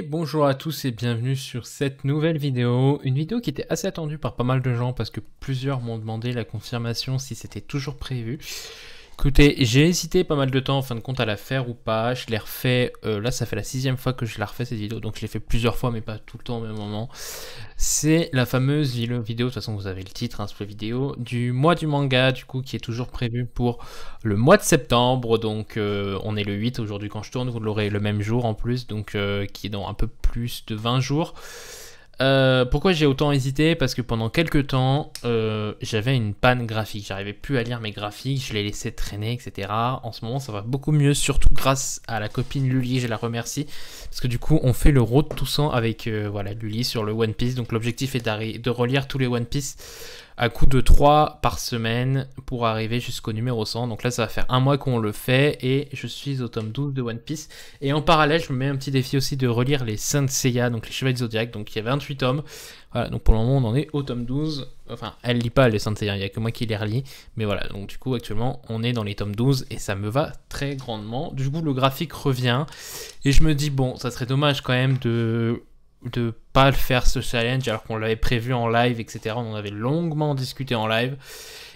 bonjour à tous et bienvenue sur cette nouvelle vidéo. Une vidéo qui était assez attendue par pas mal de gens parce que plusieurs m'ont demandé la confirmation si c'était toujours prévu. Écoutez, j'ai hésité pas mal de temps en fin de compte à la faire ou pas. Je l'ai refait, euh, là ça fait la sixième fois que je la refais cette vidéo, donc je l'ai fait plusieurs fois mais pas tout le temps au même moment. C'est la fameuse vidéo, de toute façon vous avez le titre, un hein, sous vidéo, du mois du manga du coup qui est toujours prévu pour le mois de septembre. Donc euh, on est le 8 aujourd'hui quand je tourne, vous l'aurez le même jour en plus, donc euh, qui est dans un peu plus de 20 jours. Euh, pourquoi j'ai autant hésité Parce que pendant quelques temps, euh, j'avais une panne graphique. J'arrivais plus à lire mes graphiques, je les laissais traîner, etc. En ce moment, ça va beaucoup mieux, surtout grâce à la copine Lully, je la remercie. Parce que du coup, on fait le road tous avec euh, voilà, Lully sur le One Piece. Donc l'objectif est de relire tous les One Piece à coup de 3 par semaine pour arriver jusqu'au numéro 100. Donc là, ça va faire un mois qu'on le fait et je suis au tome 12 de One Piece. Et en parallèle, je me mets un petit défi aussi de relire les Saint Seiya, donc les Chevaliers Zodiac. Donc il y a 28 tomes. Voilà, donc pour le moment, on en est au tome 12. Enfin, elle lit pas les Saint Seiya, il n'y a que moi qui les relis. Mais voilà, donc du coup, actuellement, on est dans les tomes 12 et ça me va très grandement. Du coup, le graphique revient et je me dis, bon, ça serait dommage quand même de de pas le faire ce challenge alors qu'on l'avait prévu en live, etc. On en avait longuement discuté en live.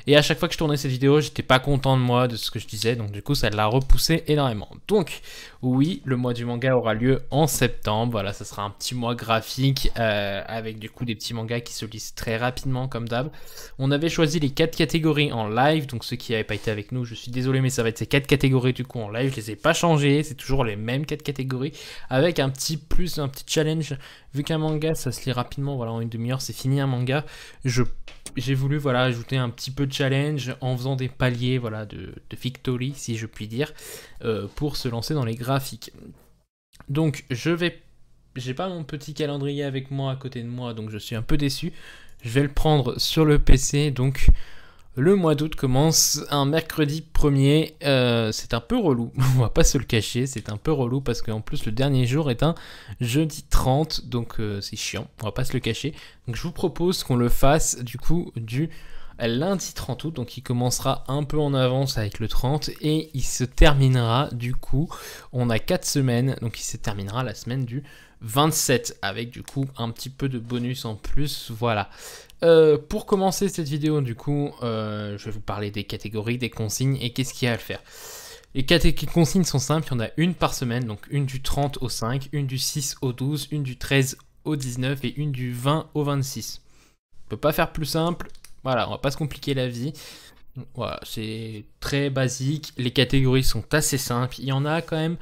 Et à chaque fois que je tournais cette vidéo, j'étais pas content de moi, de ce que je disais. Donc du coup, ça l'a repoussé énormément. Donc oui, le mois du manga aura lieu en septembre. Voilà, ça sera un petit mois graphique euh, avec du coup des petits mangas qui se lisent très rapidement comme d'hab. On avait choisi les quatre catégories en live. Donc ceux qui n'avaient pas été avec nous, je suis désolé, mais ça va être ces quatre catégories du coup en live. Je les ai pas changées. C'est toujours les mêmes quatre catégories avec un petit plus, un petit challenge. Vu qu'un manga, ça se lit rapidement. Voilà, en une demi-heure, c'est fini un manga. Je j'ai voulu voilà, ajouter un petit peu de challenge en faisant des paliers voilà, de, de victory, si je puis dire, euh, pour se lancer dans les graphiques. Donc je vais... J'ai pas mon petit calendrier avec moi à côté de moi, donc je suis un peu déçu. Je vais le prendre sur le PC, donc le mois d'août commence un mercredi 1er. Euh, c'est un peu relou, on va pas se le cacher, c'est un peu relou parce qu'en plus le dernier jour est un jeudi 30, donc euh, c'est chiant, on va pas se le cacher. Donc je vous propose qu'on le fasse du coup du lundi 30 août, donc il commencera un peu en avance avec le 30 et il se terminera du coup, on a 4 semaines, donc il se terminera la semaine du 27 avec du coup un petit peu de bonus en plus, voilà. Euh, pour commencer cette vidéo, du coup, euh, je vais vous parler des catégories, des consignes et qu'est-ce qu'il y a à faire. Les catégories consignes sont simples, il y en a une par semaine, donc une du 30 au 5, une du 6 au 12, une du 13 au 19 et une du 20 au 26. On ne peut pas faire plus simple, voilà, on va pas se compliquer la vie. Voilà, c'est très basique, les catégories sont assez simples, il y en a quand même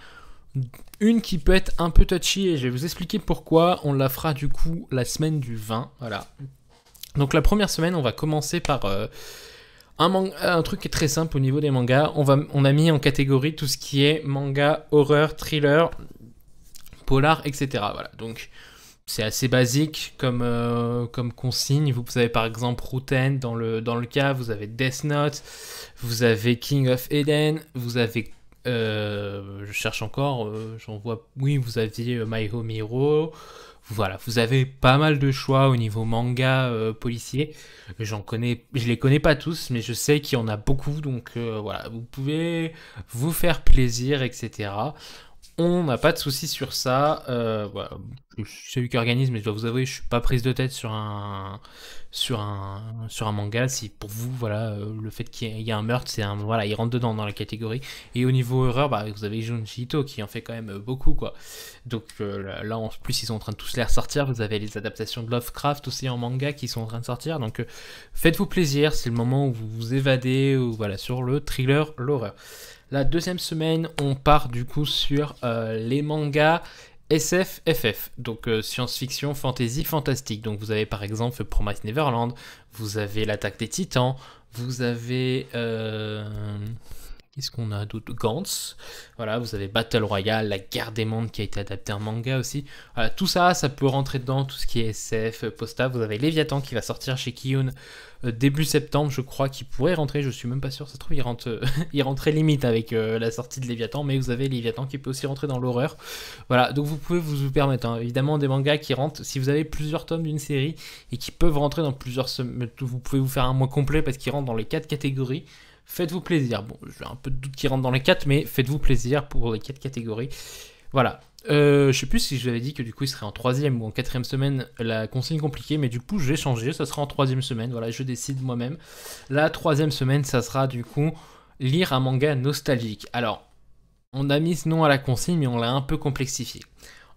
une qui peut être un peu touchy et je vais vous expliquer pourquoi. On la fera du coup la semaine du 20. Voilà. Donc la première semaine, on va commencer par euh, un, truc qui est très simple au niveau des mangas. On, va, on a mis en catégorie tout ce qui est manga, horreur, thriller, polar, etc. Voilà, donc c'est assez basique comme, euh, comme consigne. Vous, avez par exemple Routen dans le, dans le cas, vous avez Death Note, vous avez King of Eden, vous avez... Euh, je cherche encore, j'en vois... Oui, vous aviez My Home Hero, voilà, vous avez pas mal de choix au niveau manga euh, policier. J'en connais, je les connais pas tous, mais je sais qu'il y en a beaucoup, donc euh, voilà, vous pouvez vous faire plaisir, etc. On n'a pas de souci sur ça. Euh, Je suis qui organise, mais je dois vous avouer, je suis pas prise de tête sur un sur un sur un manga. Si pour vous, voilà, euh, le fait qu'il y ait un meurtre, c'est un voilà, il rentre dedans dans la catégorie. Et au niveau horreur, bah, vous avez Junji Ito qui en fait quand même euh, beaucoup, quoi. Donc euh, là, en plus, ils sont en train de tous les ressortir. Vous avez les adaptations de Lovecraft aussi en manga qui sont en train de sortir. Donc faites-vous plaisir. C'est le moment où vous vous évadez, ou voilà, sur le thriller, l'horreur. La deuxième semaine, on part du coup sur euh, les mangas SFFF. donc euh, science-fiction, fantasy, fantastique. Donc vous avez par exemple Promise Neverland, vous avez L'attaque des titans, vous avez... Euh, Qu'est-ce qu'on a d'autre Gantz. Voilà, vous avez Battle Royale, la guerre des mondes qui a été adaptée en manga aussi. tout ça, ça peut rentrer dedans, tout ce qui est SF, Posta. Vous avez Léviathan qui va sortir chez Kiyun euh, début septembre, je crois, qu'il pourrait rentrer. Je suis même pas sûr, ça se trouve, il, rentre, euh, rentrait limite avec euh, la sortie de Léviathan. Mais vous avez Léviathan qui peut aussi rentrer dans l'horreur. Voilà, donc vous pouvez vous, vous permettre, hein. évidemment, des mangas qui rentrent. Si vous avez plusieurs tomes d'une série et qui peuvent rentrer dans plusieurs vous pouvez vous faire un mois complet parce qu'ils rentrent dans les quatre catégories. Faites-vous plaisir. Bon, j'ai un peu de doute qui rentre dans les 4, mais faites-vous plaisir pour les 4 catégories. Voilà. Euh, je sais plus si je vous avais dit que du coup il serait en troisième ou en quatrième semaine la consigne compliquée, mais du coup je changé ça sera en troisième semaine, voilà, je décide moi-même. La troisième semaine, ça sera du coup lire un manga nostalgique. Alors, on a mis ce nom à la consigne, mais on l'a un peu complexifié.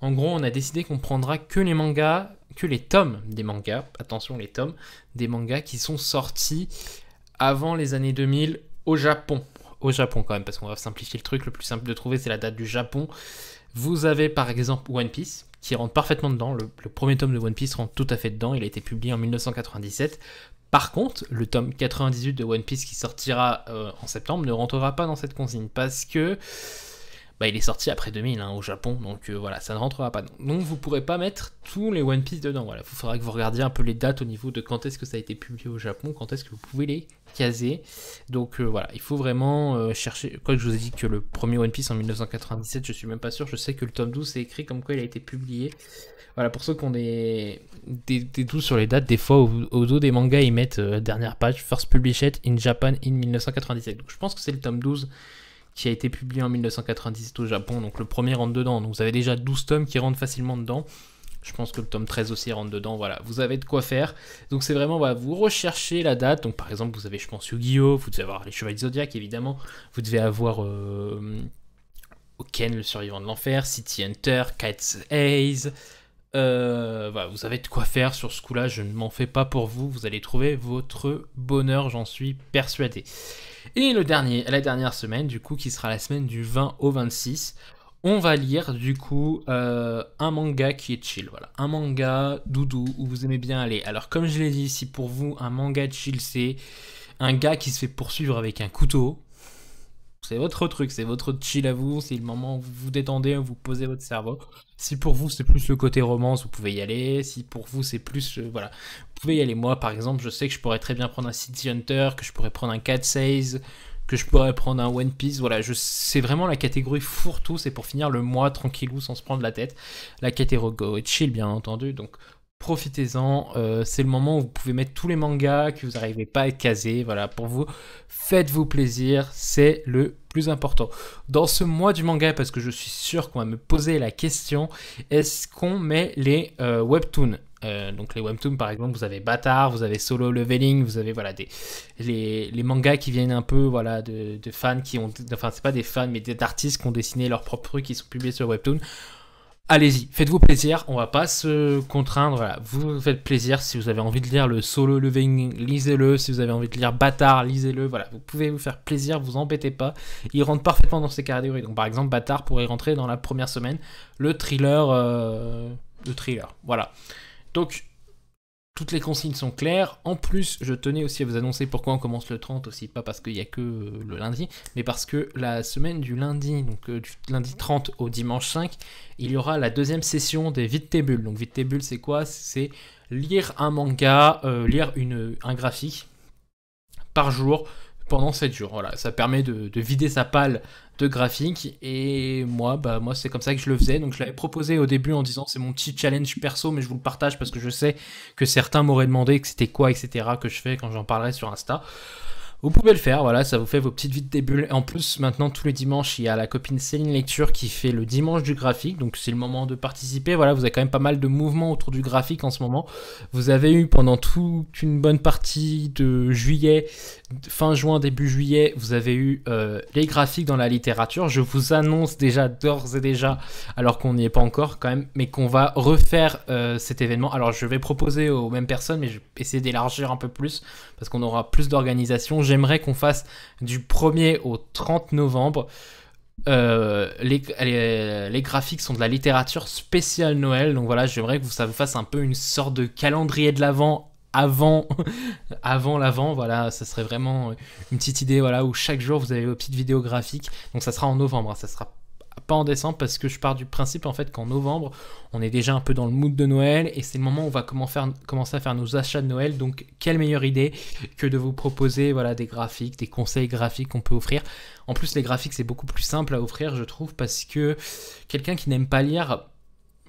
En gros, on a décidé qu'on prendra que les mangas, que les tomes des mangas, attention les tomes, des mangas qui sont sortis avant les années 2000 au Japon. Au Japon quand même, parce qu'on va simplifier le truc, le plus simple de trouver c'est la date du Japon. Vous avez par exemple One Piece, qui rentre parfaitement dedans, le, premier tome de One Piece rentre tout à fait dedans, il a été publié en 1997. Par contre, le tome 98 de One Piece qui sortira euh, en septembre ne rentrera pas dans cette consigne, parce que bah, il est sorti après 2000 hein, au Japon, donc euh, voilà, ça ne rentrera pas. Donc vous ne pourrez pas mettre tous les One Piece dedans. Voilà, il faudra que vous regardiez un peu les dates au niveau de quand est-ce que ça a été publié au Japon, quand est-ce que vous pouvez les caser. Donc euh, voilà, il faut vraiment euh, chercher. Quoi que je vous ai dit que le premier One Piece en 1997, je ne suis même pas sûr. Je sais que le tome 12 est écrit comme quoi il a été publié. Voilà, pour ceux qui ont des, sur les dates, des fois au, au dos des mangas, ils mettent dernière page, first published in Japan in 1997. Donc je pense que c'est le tome 12 qui a été publié en 1997 au Japon, donc le premier rentre dedans. Donc vous avez déjà 12 tomes qui rentrent facilement dedans. Je pense que le tome 13 aussi rentre dedans, voilà, vous avez de quoi faire. Donc c'est vraiment, vous recherchez la date. Donc par exemple, vous avez, je pense, Yu-Gi-Oh!, vous devez avoir les Chevaliers Zodiac, évidemment, vous devez avoir... Euh, le survivant de l'enfer, City Hunter, Kites Haze, euh, voilà, vous avez de quoi faire sur ce coup-là, je ne m'en fais pas pour vous, vous allez trouver votre bonheur, j'en suis persuadé. Et le dernier, la dernière semaine, du coup, qui sera la semaine du 20 au 26, on va lire du coup euh, un manga qui est chill, voilà. Un manga doudou où vous aimez bien aller. Alors comme je l'ai dit, si pour vous un manga chill c'est un gars qui se fait poursuivre avec un couteau, c'est votre truc, c'est votre chill à vous, c'est le moment où vous vous détendez, où vous posez votre cerveau. Si pour vous c'est plus le côté romance, vous pouvez y aller. Si pour vous c'est plus. Euh, voilà. Vous pouvez y aller. Moi, par exemple, je sais que je pourrais très bien prendre un City Hunter, que je pourrais prendre un 4 Says, que je pourrais prendre un One Piece. Voilà, je, c'est vraiment la catégorie fourre-tout. C'est pour finir le mois tranquillou sans se prendre la tête. La catégorie chill, bien entendu. Donc profitez-en. Euh, c'est le moment où vous pouvez mettre tous les mangas que vous n'arrivez pas à caser. Voilà, pour vous, faites-vous plaisir, c'est le plus important. Dans ce mois du manga, parce que je suis sûr qu'on va me poser la question, est-ce qu'on met les euh, webtoons euh, donc les webtoons par exemple, vous avez Bâtard, vous avez Solo Leveling, vous avez voilà des les, mangas qui viennent un peu voilà de, fans qui ont enfin c'est pas des fans mais des artistes qui ont dessiné leurs propres trucs qui sont publiés sur webtoon allez-y, faites-vous plaisir, on va pas se contraindre, voilà. vous faites plaisir, si vous avez envie de lire le solo Living, lisez-le, si vous avez envie de lire bâtard, lisez-le, voilà, vous pouvez vous faire plaisir, vous embêtez pas, il rentre parfaitement dans ces catégories, donc par exemple bâtard pourrait rentrer dans la première semaine, le thriller, euh, le thriller, voilà. Donc toutes les consignes sont claires. En plus, je tenais aussi à vous annoncer pourquoi on commence le 30 aussi, pas parce qu'il n'y a que le lundi, mais parce que la semaine du lundi, donc euh, du lundi 30 au dimanche 5, il y aura la deuxième session des Vite Bulles. Donc Vite Bulles, c'est quoi C'est lire un manga, euh, lire une, un graphique par jour pendant 7 jours. Voilà, ça permet de, vider sa palle de graphique. Et moi, bah, moi c'est comme ça que je le faisais. Donc je l'avais proposé au début en disant c'est mon petit challenge perso, mais je vous le partage parce que je sais que certains m'auraient demandé que c'était quoi, etc. que je fais quand j'en parlerai sur Insta. Vous pouvez le faire, voilà, ça vous fait vos petites vides de En plus, maintenant, tous les dimanches, il y a la copine Céline Lecture qui fait le dimanche du graphique, donc c'est le moment de participer. Voilà, vous avez quand même pas mal de mouvements autour du graphique en ce moment. Vous avez eu pendant toute une bonne partie de juillet, fin juin, début juillet, vous avez eu euh, les graphiques dans la littérature. Je vous annonce déjà d'ores et déjà, alors qu'on n'y est pas encore quand même, mais qu'on va refaire euh, cet événement. Alors, je vais proposer aux mêmes personnes, mais je vais essayer d'élargir un peu plus, parce qu'on aura plus d'organisation j'aimerais qu'on fasse du 1er au 30 novembre. Euh, les, graphiques sont de la littérature spéciale Noël, donc voilà, j'aimerais que ça vous fasse un peu une sorte de calendrier de l'avant avant avant l'avant voilà ça serait vraiment une petite idée voilà où chaque jour vous avez vos petites vidéos graphiques donc ça sera en novembre hein, ça sera pas en décembre parce que je pars du principe en fait qu'en novembre, on est déjà un peu dans le mood de Noël et c'est le moment où on va commencer à faire nos achats de Noël. Donc, quelle meilleure idée que de vous proposer voilà, des graphiques, des conseils graphiques qu'on peut offrir. En plus, les graphiques, c'est beaucoup plus simple à offrir, je trouve, parce que quelqu'un qui n'aime pas lire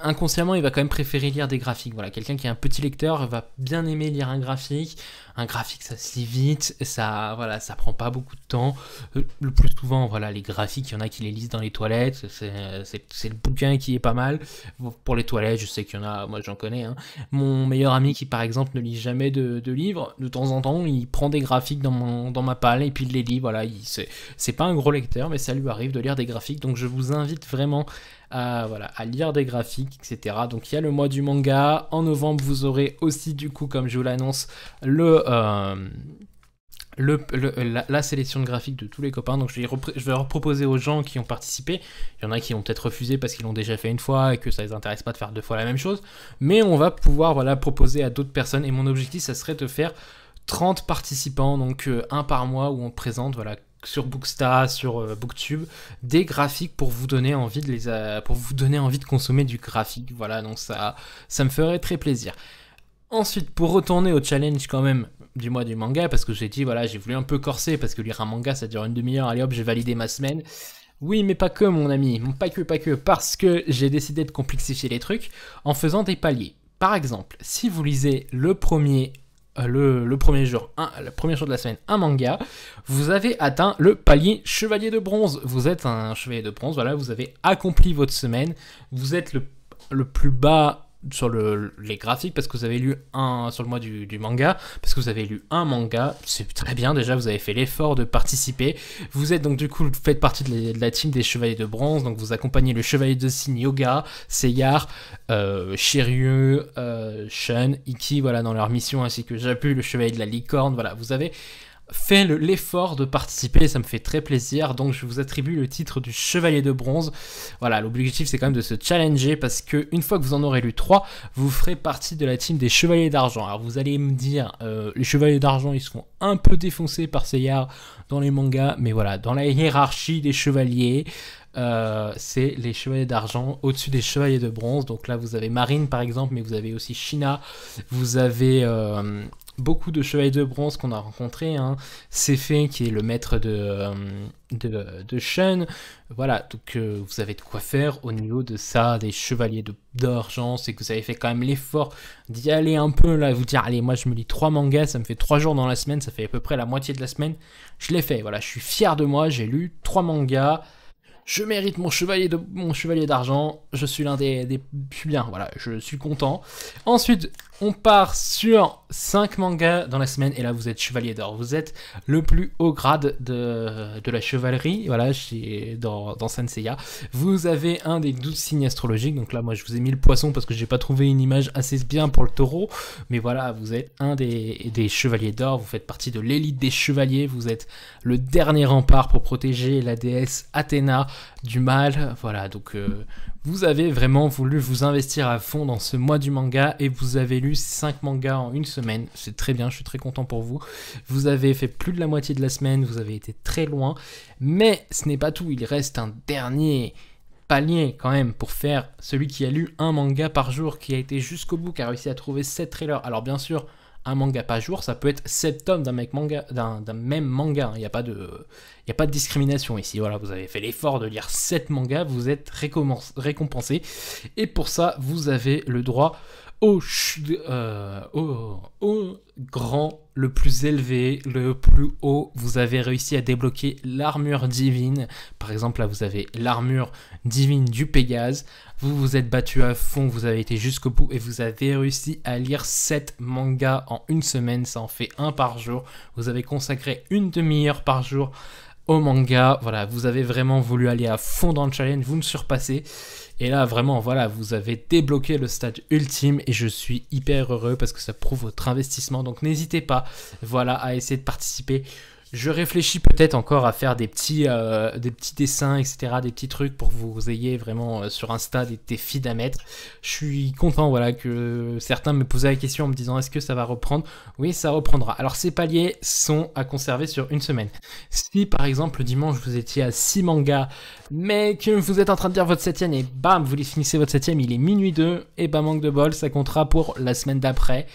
inconsciemment, il va quand même préférer lire des graphiques. Voilà, quelqu'un qui est un petit lecteur va bien aimer lire un graphique un graphique ça se lit vite, ça voilà, ça prend pas beaucoup de temps. Euh, le plus souvent, voilà, les graphiques, il y en a qui les lisent dans les toilettes, c'est le bouquin qui est pas mal. Pour les toilettes, je sais qu'il y en a, moi j'en connais. Hein. Mon meilleur ami qui par exemple ne lit jamais de, livres, de temps en temps, il prend des graphiques dans, mon, dans ma palle et puis il les lit. Voilà, c'est pas un gros lecteur, mais ça lui arrive de lire des graphiques. Donc je vous invite vraiment à, voilà, à lire des graphiques, etc. Donc il y a le mois du manga. En novembre, vous aurez aussi du coup, comme je vous l'annonce, le euh, la, sélection de graphiques de tous les copains. Donc je vais, je vais leur proposer aux gens qui ont participé. Il y en a qui ont peut-être refusé parce qu'ils l'ont déjà fait une fois et que ça ne les intéresse pas de faire deux fois la même chose. Mais on va pouvoir voilà, proposer à d'autres personnes. Et mon objectif, ça serait de faire 30 participants, donc euh, un par mois, où on présente voilà, sur Booksta, sur euh, Booktube, des graphiques pour vous donner envie de les pour vous donner envie de consommer du graphique. Voilà, donc ça ça me ferait très plaisir. Ensuite, pour retourner au challenge quand même du mois du manga parce que j'ai dit voilà j'ai voulu un peu corser parce que lire un manga ça dure une demi-heure allez hop j'ai validé ma semaine oui mais pas que mon ami pas que pas que parce que j'ai décidé de complexifier les trucs en faisant des paliers par exemple si vous lisez le premier euh, le, premier jour, un, le premier jour de la semaine, un manga, vous avez atteint le palier chevalier de bronze. Vous êtes un chevalier de bronze, voilà, vous avez accompli votre semaine, vous êtes le, le plus bas sur le, les graphiques parce que vous avez lu un sur le mois du, manga parce que vous avez lu un manga c'est très bien déjà vous avez fait l'effort de participer vous êtes donc du coup vous faites partie de la, team des chevaliers de bronze donc vous accompagnez le chevalier de signe Yoga Seyar euh, Shiryu euh, Shun Iki voilà dans leur mission ainsi que Japu le chevalier de la licorne voilà vous avez fait l'effort de participer, ça me fait très plaisir. Donc je vous attribue le titre du Chevalier de Bronze. Voilà, l'objectif c'est quand même de se challenger parce que une fois que vous en aurez lu 3, vous ferez partie de la team des Chevaliers d'Argent. Alors vous allez me dire, euh, les Chevaliers d'Argent ils seront un peu défoncés par Seiya dans les mangas, mais voilà, dans la hiérarchie des Chevaliers, euh, c'est les chevaliers d'argent au-dessus des chevaliers de bronze. Donc là, vous avez Marine par exemple, mais vous avez aussi China, vous avez euh, beaucoup de chevaliers de bronze qu'on a rencontrés. Hein. qui est le maître de, euh, de, de Voilà, donc euh, vous avez de quoi faire au niveau de ça, des chevaliers d'argent. c'est que vous avez fait quand même l'effort d'y aller un peu, là, vous dire, allez, moi je me lis trois mangas, ça me fait trois jours dans la semaine, ça fait à peu près la moitié de la semaine. Je l'ai fait, voilà, je suis fier de moi, j'ai lu trois mangas je mérite mon chevalier de mon chevalier d'argent, je suis l'un des, des, plus bien, voilà, je suis content. Ensuite, on part sur 5 mangas dans la semaine et là vous êtes chevalier d'or. Vous êtes le plus haut grade de, la chevalerie, voilà, dans, dans Senseiya. Vous avez un des 12 signes astrologiques, donc là moi je vous ai mis le poisson parce que j'ai pas trouvé une image assez bien pour le taureau, mais voilà, vous êtes un des, chevaliers d'or, vous faites partie de l'élite des chevaliers, vous êtes le dernier rempart pour protéger la déesse Athéna du mal, voilà, donc euh, vous avez vraiment voulu vous investir à fond dans ce mois du manga et vous avez lu 5 mangas en une semaine. C'est très bien, je suis très content pour vous. Vous avez fait plus de la moitié de la semaine, vous avez été très loin. Mais ce n'est pas tout, il reste un dernier palier quand même pour faire celui qui a lu un manga par jour, qui a été jusqu'au bout, qui a réussi à trouver 7 trailers. Alors bien sûr, un manga par jour, ça peut être sept tomes d'un manga, d'un même manga. Il n'y a, pas de, il y a pas de discrimination ici. Voilà, vous avez fait l'effort de lire sept mangas, vous êtes récompensé. Et pour ça, vous avez le droit euh, au, grand, le plus élevé, le plus haut, vous avez réussi à débloquer l'armure divine. Par exemple, là, vous avez l'armure divine du Pégase. Vous vous êtes battu à fond, vous avez été jusqu'au bout et vous avez réussi à lire 7 mangas en une semaine. Ça en fait un par jour. Vous avez consacré une demi-heure par jour au manga. Voilà, vous avez vraiment voulu aller à fond dans le challenge, vous me surpassez. Et là, vraiment, voilà, vous avez débloqué le stade ultime et je suis hyper heureux parce que ça prouve votre investissement. Donc n'hésitez pas, voilà, à essayer de participer je réfléchis peut-être encore à faire des petits, euh, des petits dessins, etc., des petits trucs pour que vous ayez vraiment euh, sur Insta des, des, à mettre. Je suis content, voilà, que certains me posaient la question en me disant est-ce que ça va reprendre Oui, ça reprendra. Alors ces paliers sont à conserver sur une semaine. Si par exemple le dimanche vous étiez à 6 mangas, mais que vous êtes en train de dire votre septième et bam, vous les finissez votre septième, il est minuit 2, et bah manque de bol, ça comptera pour la semaine d'après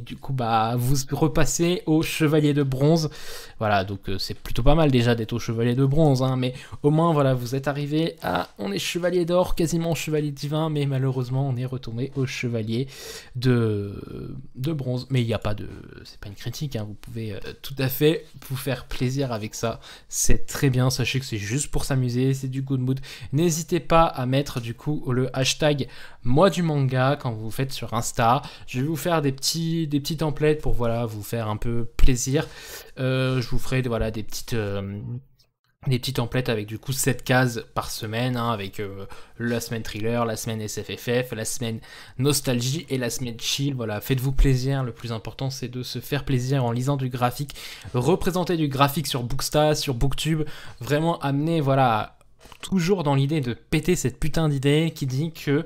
du coup, bah, vous repassez au chevalier de bronze. Voilà, donc euh, c'est plutôt pas mal déjà d'être au chevalier de bronze, hein. mais au moins, voilà, vous êtes arrivé à. On est chevalier d'or, quasiment chevalier divin, mais malheureusement, on est retourné au chevalier de, de bronze. Mais il n'y a pas de. C'est pas une critique, hein. vous pouvez euh, tout à fait vous faire plaisir avec ça. C'est très bien, sachez que c'est juste pour s'amuser, c'est du good mood. N'hésitez pas à mettre du coup le hashtag moi du manga quand vous faites sur Insta. Je vais vous faire des petits des petites templates pour voilà, vous faire un peu plaisir. Euh, je vous ferai voilà, des petites euh, des petites templates avec du coup 7 cases par semaine, hein, avec euh, la semaine thriller, la semaine SFFF, la semaine nostalgie et la semaine chill. Voilà, faites-vous plaisir. Le plus important, c'est de se faire plaisir en lisant du graphique. Représenter du graphique sur Booksta, sur Booktube. Vraiment amener, voilà, toujours dans l'idée de péter cette putain d'idée qui dit que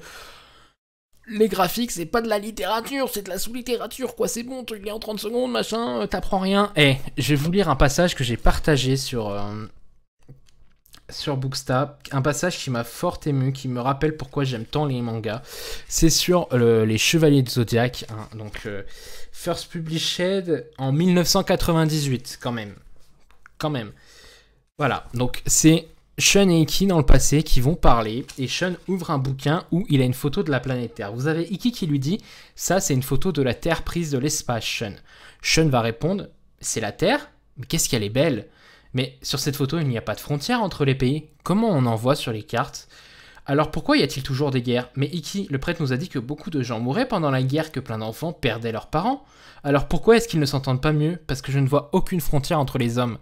les graphiques, c'est pas de la littérature, c'est de la sous-littérature, quoi, c'est bon, tu lis en 30 secondes, machin, euh, t'apprends rien. Eh, je vais vous lire un passage que j'ai partagé sur, euh, sur un passage qui m'a fort ému, qui me rappelle pourquoi j'aime tant les mangas. C'est sur les Chevaliers de Zodiac, hein. donc euh, first published en 1998, quand même. Quand même. Voilà, donc c'est Sean et Iki dans le passé qui vont parler et Sean ouvre un bouquin où il a une photo de la planète Terre. Vous avez Iki qui lui dit ça c'est une photo de la Terre prise de l'espace Sean. Sean va répondre c'est la Terre Mais qu'est-ce qu'elle est belle Mais sur cette photo il n'y a pas de frontière entre les pays. Comment on en voit sur les cartes alors pourquoi y a-t-il toujours des guerres Mais Iki, le prêtre, nous a dit que beaucoup de gens mouraient pendant la guerre, que plein d'enfants perdaient leurs parents. Alors pourquoi est-ce qu'ils ne s'entendent pas mieux Parce que je ne vois aucune frontière entre les hommes.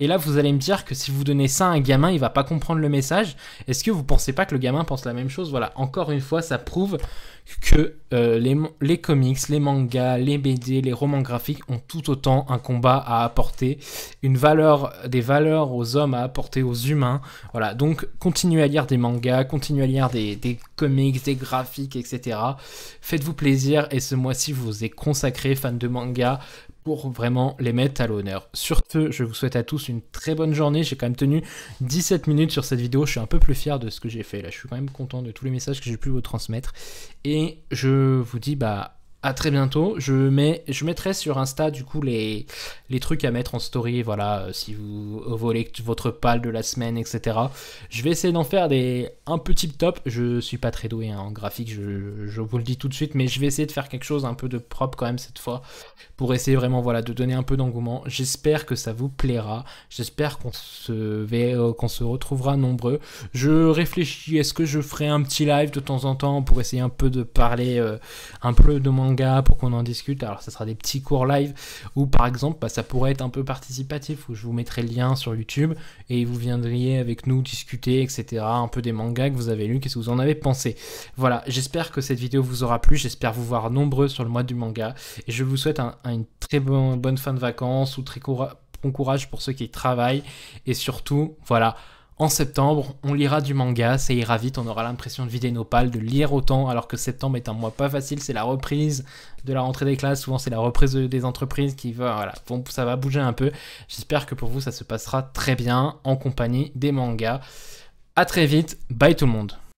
Et là, vous allez me dire que si vous donnez ça à un gamin, il va pas comprendre le message. Est-ce que vous pensez pas que le gamin pense la même chose Voilà, encore une fois, ça prouve que euh, les, comics, les mangas, les BD, les romans graphiques ont tout autant un combat à apporter, une valeur, des valeurs aux hommes à apporter aux humains. Voilà, donc continuez à lire des mangas, continuez à lire des, comics, des graphiques, etc. Faites-vous plaisir et ce mois-ci, vous êtes consacré, fan de manga, pour vraiment les mettre à l'honneur. Sur ce, je vous souhaite à tous une très bonne journée. J'ai quand même tenu 17 minutes sur cette vidéo. Je suis un peu plus fier de ce que j'ai fait là. Je suis quand même content de tous les messages que j'ai pu vous transmettre. Et je vous dis bah à très bientôt. Je, mets, je mettrai sur Insta du coup les, les trucs à mettre en story, voilà, euh, si vous volez votre pal de la semaine, etc. Je vais essayer d'en faire des un petit top. Je suis pas très doué hein, en graphique, je, vous le dis tout de suite, mais je vais essayer de faire quelque chose un peu de propre quand même cette fois pour essayer vraiment voilà de donner un peu d'engouement. J'espère que ça vous plaira. J'espère qu'on se euh, qu'on se retrouvera nombreux. Je réfléchis, est-ce que je ferai un petit live de temps en temps pour essayer un peu de parler euh, un peu de mon pour qu'on en discute. Alors, ça sera des petits cours live ou par exemple, bah, ça pourrait être un peu participatif où je vous mettrai le lien sur YouTube et vous viendriez avec nous discuter, etc. Un peu des mangas que vous avez lus, qu'est-ce que vous en avez pensé. Voilà, j'espère que cette vidéo vous aura plu. J'espère vous voir nombreux sur le mois du manga et je vous souhaite une très bonne, bonne fin de vacances ou très bon courage pour ceux qui travaillent et surtout, voilà, en septembre, on lira du manga, ça ira vite, on aura l'impression de vider nos pales, de lire autant, alors que septembre est un mois pas facile, c'est la reprise de la rentrée des classes, souvent c'est la reprise des entreprises qui va, voilà, bon, ça va bouger un peu. J'espère que pour vous, ça se passera très bien en compagnie des mangas. À très vite, bye tout le monde.